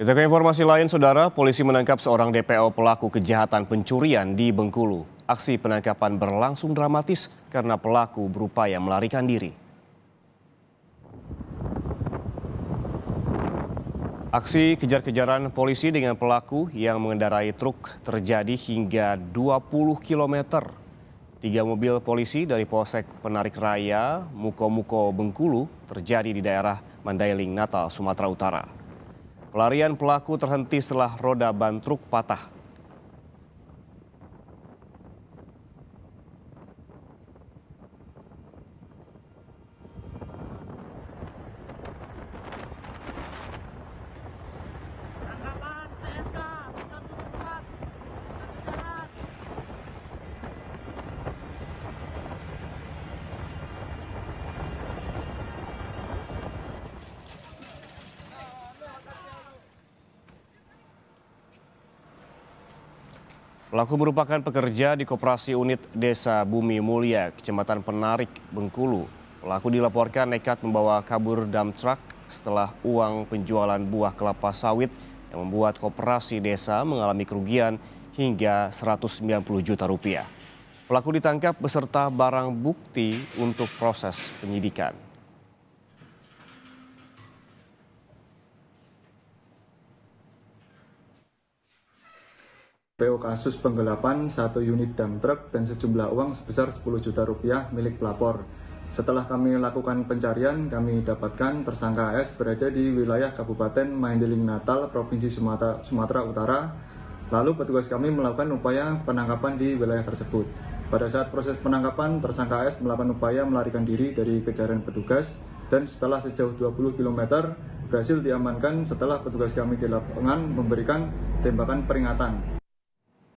Kita ke informasi lain, Saudara. Polisi menangkap seorang DPO pelaku kejahatan pencurian di Bengkulu. Aksi penangkapan berlangsung dramatis karena pelaku berupaya melarikan diri. Aksi kejar-kejaran polisi dengan pelaku yang mengendarai truk terjadi hingga 20 km. Tiga mobil polisi dari Polsek Penarik Raya, Muko-Muko Bengkulu terjadi di daerah Mandailing, Natal, Sumatera Utara. Pelarian pelaku terhenti setelah roda ban truk patah. Pelaku merupakan pekerja di Koperasi Unit Desa Bumi Mulia, Kecamatan Penarik, Bengkulu. Pelaku dilaporkan nekat membawa kabur dump truck setelah uang penjualan buah kelapa sawit yang membuat koperasi desa mengalami kerugian hingga 190 juta rupiah. Pelaku ditangkap beserta barang bukti untuk proses penyidikan. PO kasus penggelapan satu unit dump truck dan sejumlah uang sebesar 10 juta rupiah milik pelapor. Setelah kami lakukan pencarian, kami dapatkan tersangka AS berada di wilayah Kabupaten Mandailing Natal, Provinsi Sumatera, Sumatera Utara. Lalu petugas kami melakukan upaya penangkapan di wilayah tersebut. Pada saat proses penangkapan, tersangka AS melakukan upaya melarikan diri dari kejaran petugas dan setelah sejauh 20 km berhasil diamankan setelah petugas kami di lapangan memberikan tembakan peringatan